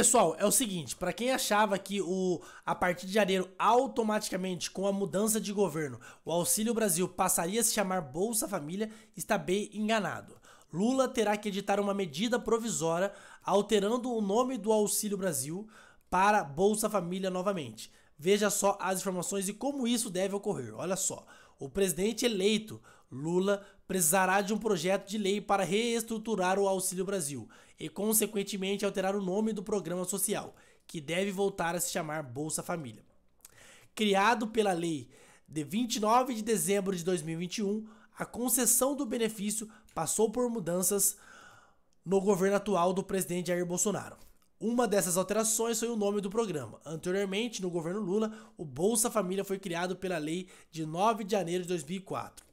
Pessoal, é o seguinte, para quem achava que o a partir de janeiro automaticamente com a mudança de governo, o Auxílio Brasil passaria a se chamar Bolsa Família, está bem enganado. Lula terá que editar uma medida provisória alterando o nome do Auxílio Brasil para Bolsa Família novamente. Veja só as informações e como isso deve ocorrer. Olha só, o presidente eleito Lula precisará de um projeto de lei para reestruturar o Auxílio Brasil e, consequentemente, alterar o nome do programa social, que deve voltar a se chamar Bolsa Família. Criado pela lei de 29 de dezembro de 2021, a concessão do benefício passou por mudanças no governo atual do presidente Jair Bolsonaro. Uma dessas alterações foi o nome do programa. Anteriormente, no governo Lula, o Bolsa Família foi criado pela lei de 9 de janeiro de 2004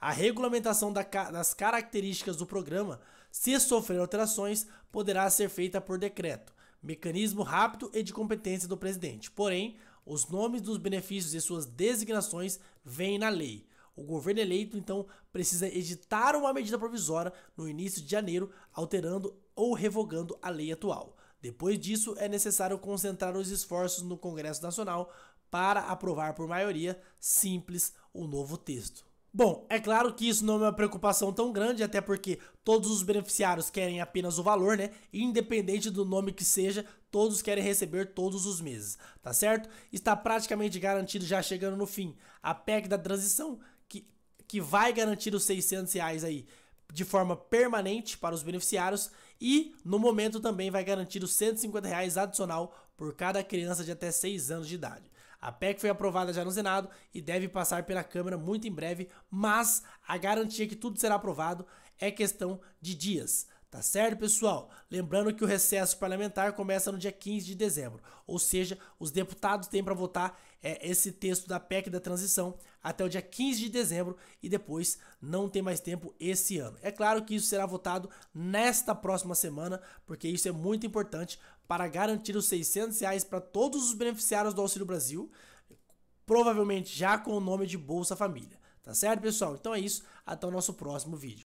a regulamentação da, das características do programa, se sofrer alterações, poderá ser feita por decreto, mecanismo rápido e de competência do presidente. Porém, os nomes dos benefícios e suas designações vêm na lei. O governo eleito, então, precisa editar uma medida provisória no início de janeiro, alterando ou revogando a lei atual. Depois disso, é necessário concentrar os esforços no Congresso Nacional para aprovar por maioria simples o novo texto. Bom, é claro que isso não é uma preocupação tão grande, até porque todos os beneficiários querem apenas o valor, né? Independente do nome que seja, todos querem receber todos os meses, tá certo? Está praticamente garantido já chegando no fim a PEC da transição, que, que vai garantir os 600 reais aí de forma permanente para os beneficiários e no momento também vai garantir os 150 reais adicional por cada criança de até 6 anos de idade. A PEC foi aprovada já no Senado e deve passar pela Câmara muito em breve, mas a garantia que tudo será aprovado é questão de dias. Tá certo, pessoal? Lembrando que o recesso parlamentar começa no dia 15 de dezembro, ou seja, os deputados têm para votar é, esse texto da PEC da transição até o dia 15 de dezembro e depois não tem mais tempo esse ano. É claro que isso será votado nesta próxima semana, porque isso é muito importante para garantir os 600 reais para todos os beneficiários do Auxílio Brasil, provavelmente já com o nome de Bolsa Família. Tá certo, pessoal? Então é isso. Até o nosso próximo vídeo.